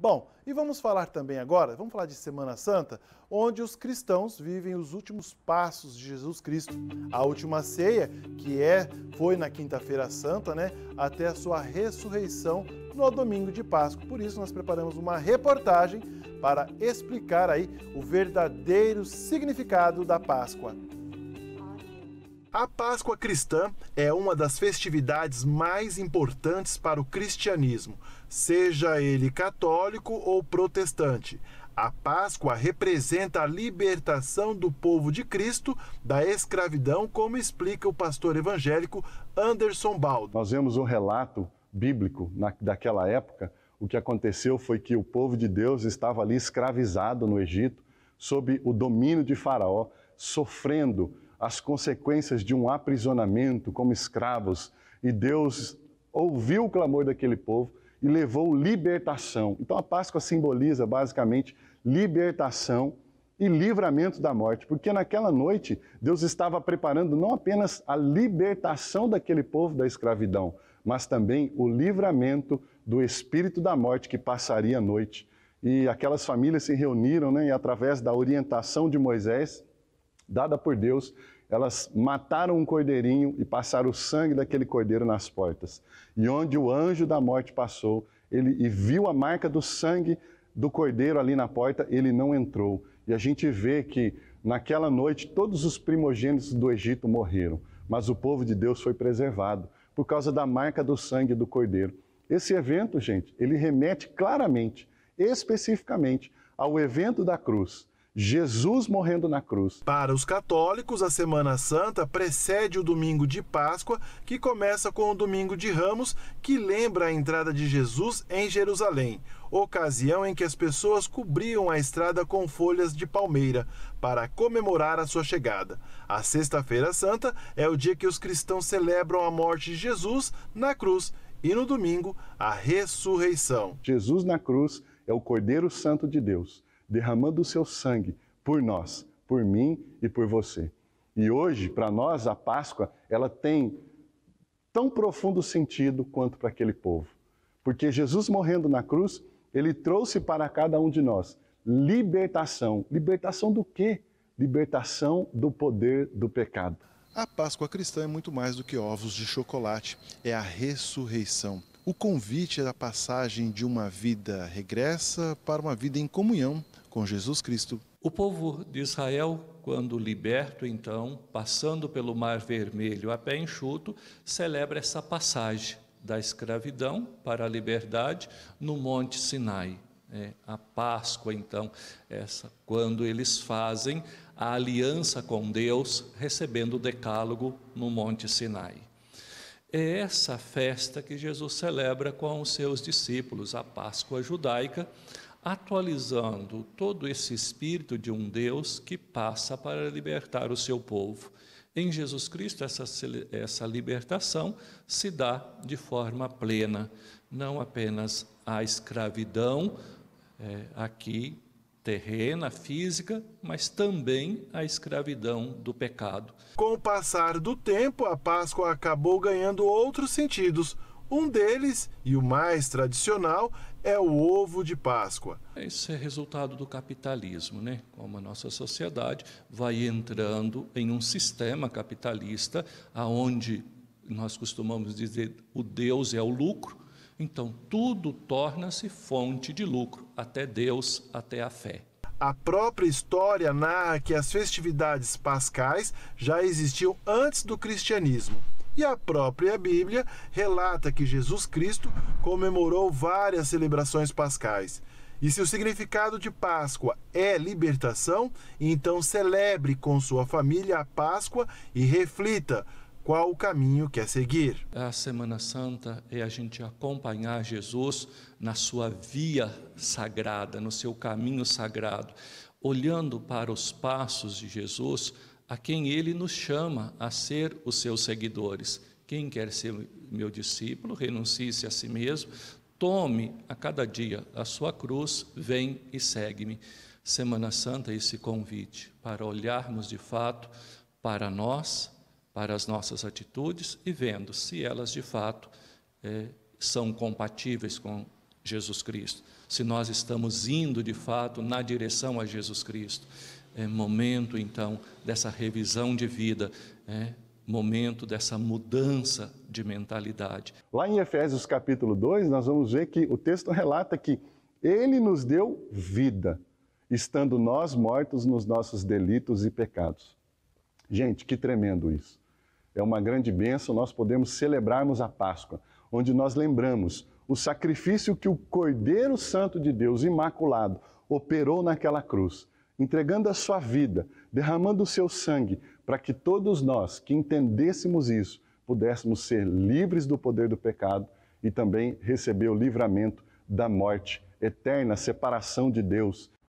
Bom, e vamos falar também agora, vamos falar de Semana Santa, onde os cristãos vivem os últimos passos de Jesus Cristo. A última ceia, que é foi na quinta-feira santa, né, até a sua ressurreição no domingo de Páscoa. Por isso nós preparamos uma reportagem para explicar aí o verdadeiro significado da Páscoa. A Páscoa cristã é uma das festividades mais importantes para o cristianismo, seja ele católico ou protestante. A Páscoa representa a libertação do povo de Cristo da escravidão, como explica o pastor evangélico Anderson Baldo. Nós vemos um relato bíblico na, daquela época. O que aconteceu foi que o povo de Deus estava ali escravizado no Egito, sob o domínio de Faraó, sofrendo as consequências de um aprisionamento como escravos, e Deus ouviu o clamor daquele povo e levou libertação. Então a Páscoa simboliza basicamente libertação e livramento da morte, porque naquela noite Deus estava preparando não apenas a libertação daquele povo da escravidão, mas também o livramento do espírito da morte que passaria a noite. E aquelas famílias se reuniram, né, e através da orientação de Moisés, dada por Deus, elas mataram um cordeirinho e passaram o sangue daquele cordeiro nas portas. E onde o anjo da morte passou, ele e viu a marca do sangue do cordeiro ali na porta, ele não entrou. E a gente vê que naquela noite todos os primogênitos do Egito morreram, mas o povo de Deus foi preservado por causa da marca do sangue do cordeiro. Esse evento, gente, ele remete claramente, especificamente ao evento da cruz Jesus morrendo na cruz. Para os católicos, a Semana Santa precede o domingo de Páscoa, que começa com o domingo de Ramos, que lembra a entrada de Jesus em Jerusalém, ocasião em que as pessoas cobriam a estrada com folhas de palmeira para comemorar a sua chegada. A Sexta-feira Santa é o dia que os cristãos celebram a morte de Jesus na cruz e no domingo a ressurreição. Jesus na cruz é o Cordeiro Santo de Deus derramando o seu sangue por nós, por mim e por você. E hoje, para nós, a Páscoa, ela tem tão profundo sentido quanto para aquele povo. Porque Jesus morrendo na cruz, ele trouxe para cada um de nós libertação. Libertação do quê? Libertação do poder do pecado. A Páscoa cristã é muito mais do que ovos de chocolate, é a ressurreição. O convite é a passagem de uma vida regressa para uma vida em comunhão com Jesus Cristo. O povo de Israel, quando liberto, então, passando pelo Mar Vermelho a pé enxuto, celebra essa passagem da escravidão para a liberdade no Monte Sinai. É, a Páscoa, então, essa, quando eles fazem a aliança com Deus, recebendo o decálogo no Monte Sinai. É essa festa que Jesus celebra com os seus discípulos, a Páscoa judaica, atualizando todo esse espírito de um Deus que passa para libertar o seu povo. Em Jesus Cristo, essa, essa libertação se dá de forma plena, não apenas a escravidão é, aqui terrena, física, mas também a escravidão do pecado. Com o passar do tempo, a Páscoa acabou ganhando outros sentidos. Um deles, e o mais tradicional, é o ovo de Páscoa. Isso é resultado do capitalismo, né? Como a nossa sociedade vai entrando em um sistema capitalista aonde nós costumamos dizer o Deus é o lucro, então, tudo torna-se fonte de lucro, até Deus, até a fé. A própria história narra que as festividades pascais já existiam antes do cristianismo. E a própria Bíblia relata que Jesus Cristo comemorou várias celebrações pascais. E se o significado de Páscoa é libertação, então celebre com sua família a Páscoa e reflita qual o caminho quer seguir. É a Semana Santa é a gente acompanhar Jesus na sua via sagrada, no seu caminho sagrado, olhando para os passos de Jesus, a quem ele nos chama a ser os seus seguidores. Quem quer ser meu discípulo, renuncie-se a si mesmo, tome a cada dia a sua cruz, vem e segue-me. Semana Santa, esse convite para olharmos de fato para nós, para as nossas atitudes e vendo se elas de fato é, são compatíveis com Jesus Cristo, se nós estamos indo de fato na direção a Jesus Cristo. É momento então dessa revisão de vida, é momento dessa mudança de mentalidade. Lá em Efésios capítulo 2, nós vamos ver que o texto relata que ele nos deu vida, estando nós mortos nos nossos delitos e pecados. Gente, que tremendo isso. É uma grande bênção nós podemos celebrarmos a Páscoa, onde nós lembramos o sacrifício que o Cordeiro Santo de Deus, imaculado, operou naquela cruz, entregando a sua vida, derramando o seu sangue, para que todos nós que entendêssemos isso pudéssemos ser livres do poder do pecado e também receber o livramento da morte eterna, separação de Deus